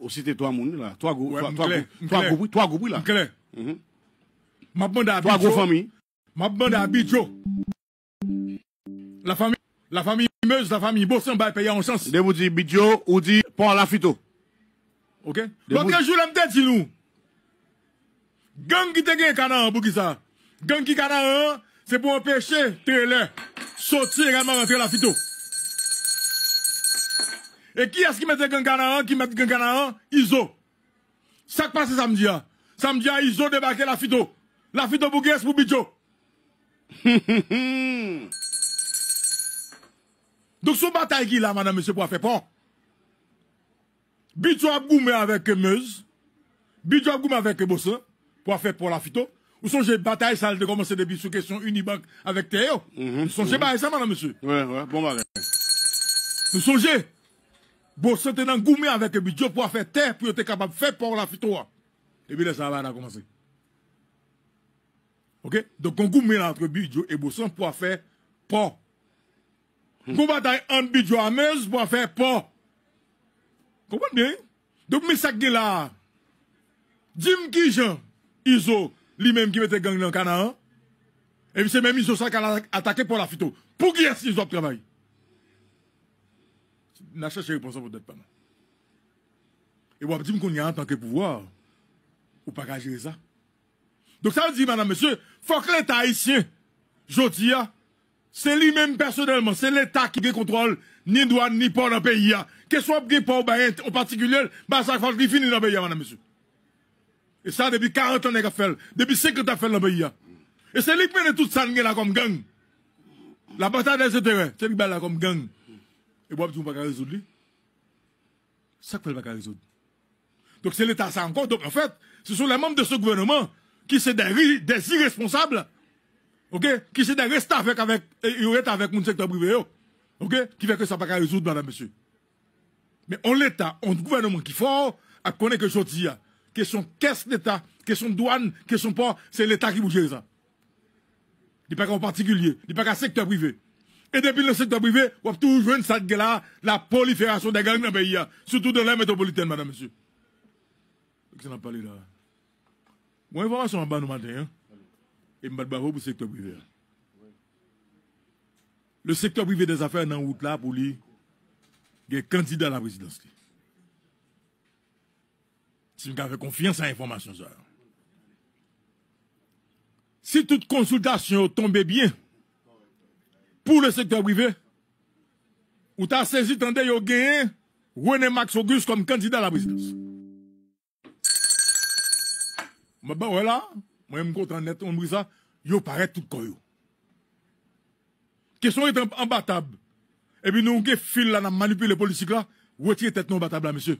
Ou si te to a mouni la? To a go poui la? Mkle. Mkman da abidjo. To a go fami. Mkman da abidjo. La fami mej. La fami bo san bay peye an chans. De mou di bidjo ou di pon la fito. Ok? Mwantre jou la mdè ti nou. Gang ki te gen kanan an bugiza. Gang ki kanan an. Se pou empèche trele. Soti e gaman rentre la fito. Et qui est-ce qui mettait Gangana Qui met Gangana Iso. Ça qui passe samedi. Samedi, hein. hein, Iso débarque la FITO. La FITO pour pour Bidjo. Donc, son bataille qui là, madame, monsieur, pour faire pont. Bidjo a boumé avec Meuse. Bidjo a boumé avec Bossin. Pour faire pour la FITO. Ou songez bataille sale de commencer depuis sous question Unibank avec Théo. Mhm. songez pas mhm. bah, ça, madame, monsieur. Ouais, ouais, bon, bah, songez. Bosson te en goumé avec le budget pour faire terre, pour être capable de faire pour la fitoua. Et puis, ça va commencer. Ok? Donc, on goumé entre budget et Bosson pour faire port. On bataille entre budget meuse pour faire port. Comprenez bien? Donc, sacs de là, Jim qui Jean, Iso, lui-même qui mettait gang dans le canard, et puis c'est même Iso ça qui a attaqué pour la fito. Pour qui est-ce qu'ils ont travaillé? n'a cherché responsable pour d'être pas Et vous avez dit qu'on y a en tant que pouvoir, ou pas gérer ça. Donc ça veut dire, madame, monsieur, faut que l'État haïtien, je dis, c'est lui-même personnellement, c'est l'État qui contrôle ni douane ni port dans le pays. Que ce soit pour le pays, en particulier, bah, ça faut qu'il dans le pays, madame, monsieur. Et ça, depuis 40 ans, il a fait, depuis 50 ans, il fait dans le pays. Et c'est lui qui fait tout ça, là, comme gang. La bataille des intérêts, c'est lui qui là comme gang. Et moi, je ne peux pas résoudre. Ça ne peut pas résoudre. Donc c'est l'État, ça encore. Donc en fait, ce sont les membres de ce gouvernement qui sont des, des irresponsables. OK Qui sont des restes avec, avec, avec mon secteur privé. Oh. OK Qui fait que ça ne peut pas résoudre, madame, monsieur. Mais on l'État, on gouvernement qui fort, à connaître que je dis, ce caisse d'État, question douane, question port, c'est l'État qui bouge ça. Il n'y a pas qu'en particulier, il n'y a pas qu'un secteur privé. Et depuis le secteur privé, on a toujours une cette là, la prolifération des gangs dans le pays, hein. surtout dans la métropolitaine, madame, monsieur. Qu'est-ce qu'on a parlé là? Moi, information en bas nous matin, hein. Et je vais pour le secteur privé. Hein. Le secteur privé des affaires est en route là pour lui, il est candidat à la présidence. Si vous avez confiance à l'information, si toute consultation tombait bien, pour le secteur privé, ou t'as saisi tendez yo gagné René Max Auguste comme candidat à la présidence. Mais ben voilà, moi je me compte en net, on me ça, yo paraît tout corps Question est imbattable. Et puis nous avons fil là, manipuler les politiques là, retirez tête non battable là, monsieur.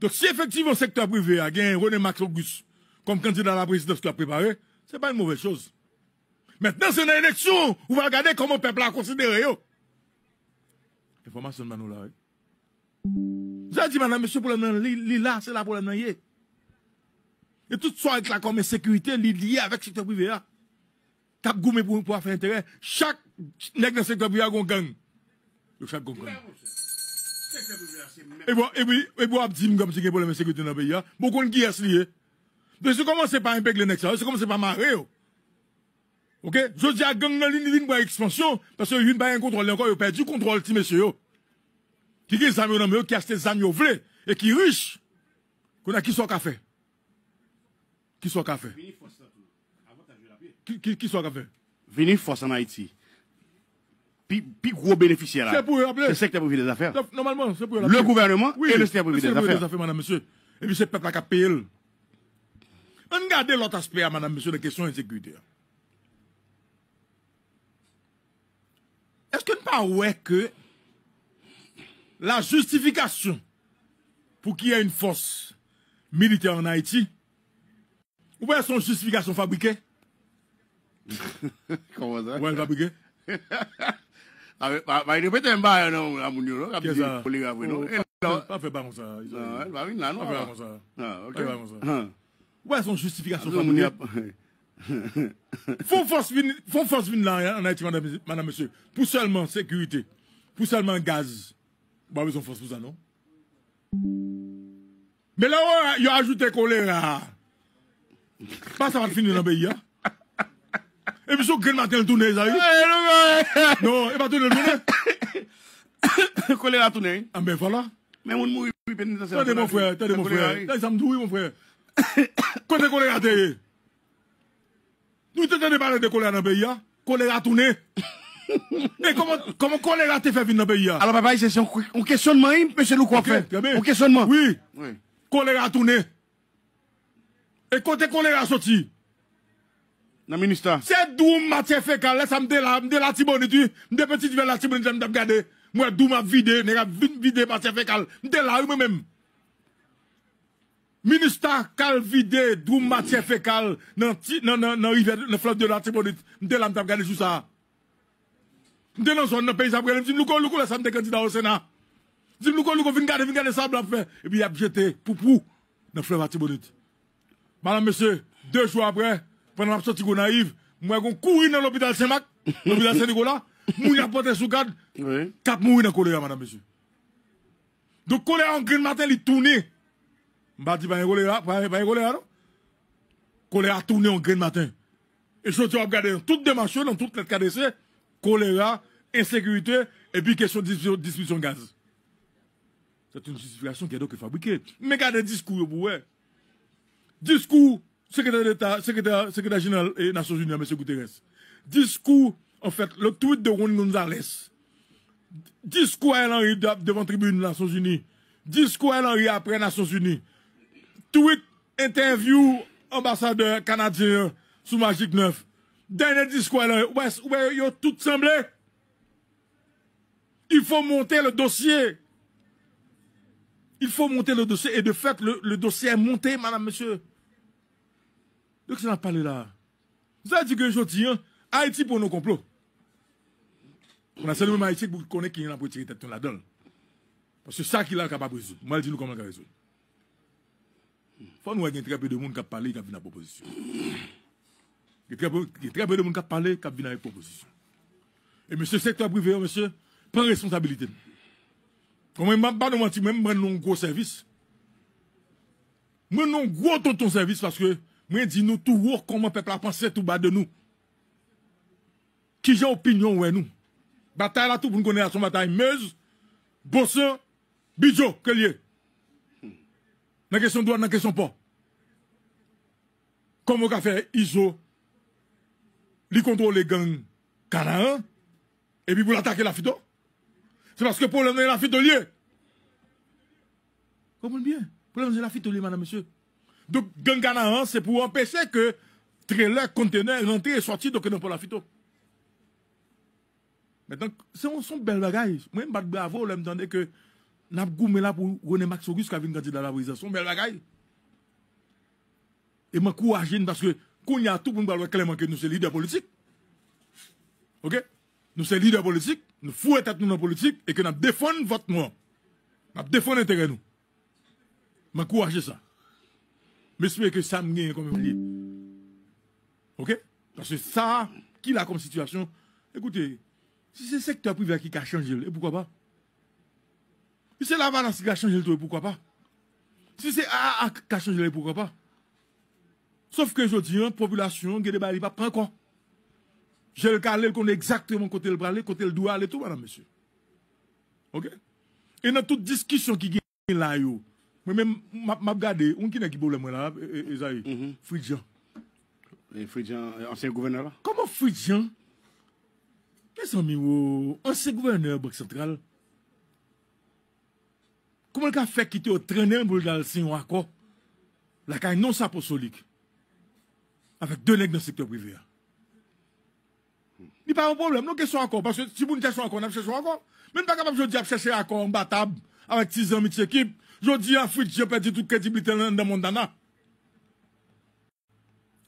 Donc si effectivement le secteur privé a gagné René Max Auguste comme candidat à la présidence qui a préparé, c'est pas une mauvaise chose. Metnen se nan eneksyon, ou va gade komon pepla konsidere yo. Enformasyon manou la wek. Zay di manan, mese pou lè nan li, li la, se la pou lè nan ye. E tout sa ek lakon men sekwite, li liye avek sektor prive ya. Tap goume pou afe entere, chak nek nan sektor prive ya gong gang. Yo chak gong gang. E wap di m kom seke pou lè men sekwite nan pe ya, mou kon ki yas liye. Mese koman se pa impek lè neksyon, mese koman se pa mare yo. Ok? Je dis à gang dans a une expansion, parce que une pas bah, un contrôle, encore, Il a perdu contrôle, ti monsieur, Qui qui zami dans qui a zami au vle, et qui riche. Qu'on a qui soit café? Qui soit café? Qui, qui, qui soit café? Venir force en Haïti. Puis, gros bénéficiaire là. C'est pour C'est Le secteur privé des affaires. Normalement, c'est pour Le gouvernement et le secteur privé des affaires. des affaires, madame, monsieur. Et puis c'est le peuple qui a payé. On garde l'autre aspect, madame, monsieur, la question sécurité. pas ouais que la justification pour qu'il y ait une force militaire en Haïti, ou bien son justification fabriquée Comment ça Ouais, elle fabriquée. Ah, bah, bah, il répète un bail, hein, non, la mounio, non, la police après, non. Oh, pas fait bail ça. Non, elle va venir là, non. Pas fait comme ça. Ah, ok. Ouais, son ah. justification ah, fabriquée. Fon fons vin lan anay ti manan mese Pou selman sekurite Pou selman gaz Ba bezon fons pou sa non Me la yo ajoute kolera Pa sa vat finin anbe ya E piso gen maten toune zay Non e pa toune lounen Kolera toune Mwen moun mou yi peniten Tade moun fwe Kote kolera teye Nous de parler de choléra dans le pays, hein. choléra tourné. Mais comment, comment choléra te fait venir dans le pays? Hein? Alors, papa, c'est un questionnement, hein, monsieur fait. questionnement. Oui. Choléra tourné. Et quand choléra sorti. là, je me la, dé la tu, me petit la tu, vide, vide là, Ministar kal vide droum matye fekal nan flot de la tibonit, mte lam tap gade sou sa. Mte nan zon nan pey sabre, mte lukon lukon le sab de kanti da ou sena. Mte lukon lukon vingade, vingade sab la fe, epi yap jete, poupou, nan flot la tibonit. Madame messe, de chou apre, pren nan ap sotigo nan Yves, mwen kon kouri nan lopital Semak, lopital Senigola, mwen apote sou gad, kap mwen wine kole ya, madame messe. Do kole an green maten li toune, dis pas que choléra, pas un choléra, non? Choléra tourné en grain matin. Et je te regarder dans toutes démarches, dans toutes les KDC, choléra, insécurité, et puis question de distribution de gaz. C'est une justification qui est donc fabriquée. Mais regardez le discours, vous voyez. Discours, secrétaire d'État, secrétaire, secrétaire général des Nations Unies, M. Guterres. Discours, en fait, le tweet de Ron Gonzalez. Discours à Henry devant tribune des Nations Unies. Discours à Henry après les Nations Unies tweet interview ambassadeur canadien sous Magic 9. Dernier discours là, est-ce que tout semblé. Il faut monter le dossier. Il faut monter le dossier. Et de fait, le, dossier est monté, madame, monsieur. Donc, ça n'a pas là. Vous avez dit que je hein, dis, Haïti pour nos complots. On a seulement Haïti pour connaître qui est la politique la donne. Parce que c'est ça qu'il a capable de résoudre. Moi, je dis nous comment il résoudre. Faut nous a très peu de monde qui a parlé qui a vu la proposition. Il y a très peu de monde qui a parlé qui a vu la proposition. Et monsieur secteur privé, monsieur, prends responsabilité. Comme je ne pas de mentir, même pas un gros service. pas un gros tonton service parce que je dis nous tout haut comment peuple a pensé tout bas de nous. Qui j'ai opinion ouais nous. Bataille là tout pour nous connaître son bataille meuse, Bosson, Bidjo, Kellier la question de n'est la question pas. Comment on fait ISO, il contrôle les gangs canadiens, et puis pour attaquer la FITO. C'est parce que pour problème la FITO lié. Comment bien. Pour problème la FITO lié, madame, monsieur. Donc, gang Canaan, c'est pour empêcher que trailer, conteneur, rentrer et sortir donc dans la FITO. Maintenant, c'est sont son bel bagage. Moi, je me bravo, je me que je suis là pour René Max Auguste qui a été candidat à la présidence. Son bel bagaille. Et m'encourager parce que qu'on y a tout pour nous parler clairement que nous sommes leaders politiques. OK Nous sommes leaders politiques, nous fous tête nous dans la politique et que nous défendons votre nom. Nous défendons l'intérêt nous. M'encourager ça. J'espère que ça me gagne comme dites. OK Parce que ça, qu'il a comme situation, écoutez, si c'est le secteur privé qui a changé, et pourquoi pas Si se la va nan si kachan jel tou e, poukwa pa? Si se a a a kachan jel tou e, poukwa pa? Sof ke jodi, population, gede bay li pa, pran kon? Jel ka lèl konè exaktèman kote l'bralè, kote l'doualè tou, madame monsieur. Ok? E nan tout diskisyon ki gen l'ayou. Mwen mè map gade, un ki nè ki pou lè mwen la, Ezaïe, eh, eh, eh, mm-hmm. Fridjian. Fridjian, euh, anse gouverneur la? Kama Fridjian? Kè san mi wou? Anse gouverneur, Bok Sentral. Kouman ka fèk ki te o trenè mbou lal si yon akon? La ka yon non sa posolik. Afèk de lèk nan sektor privè. Ni pa yon problem. Non kesyon akon. Basè si pou nite yon akon, nan ap sesyon akon. Meni pa kapap jodi ap sesyon akon mbatab. Avèk tizan miti ekip. Jodi yon fuit. Jodi yon perdi tout kèdi bitè nan mbou lèk nan mbou lèk nan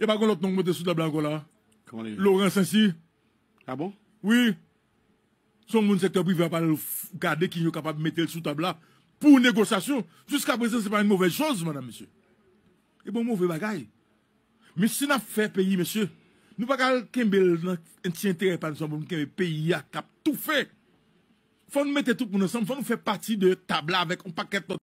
mbou lèk nan mbou lèk nan mbou lèk nan mbou lèk nan mbou lèk nan mbou lèk nan mbou lèk nan mbou lèk nan mbou lèk nan mbou lè pour négociation. Jusqu'à présent, c'est pas une mauvaise chose, madame, monsieur. Et bon, mauvais bagaille. Mais si nous fait pays, monsieur, nous ne pouvons pas un intérêt par exemple, pour nous pays à cap tout fait. faut nous mettre tout pour nous ensemble, faut nous faire partie de table avec un paquet de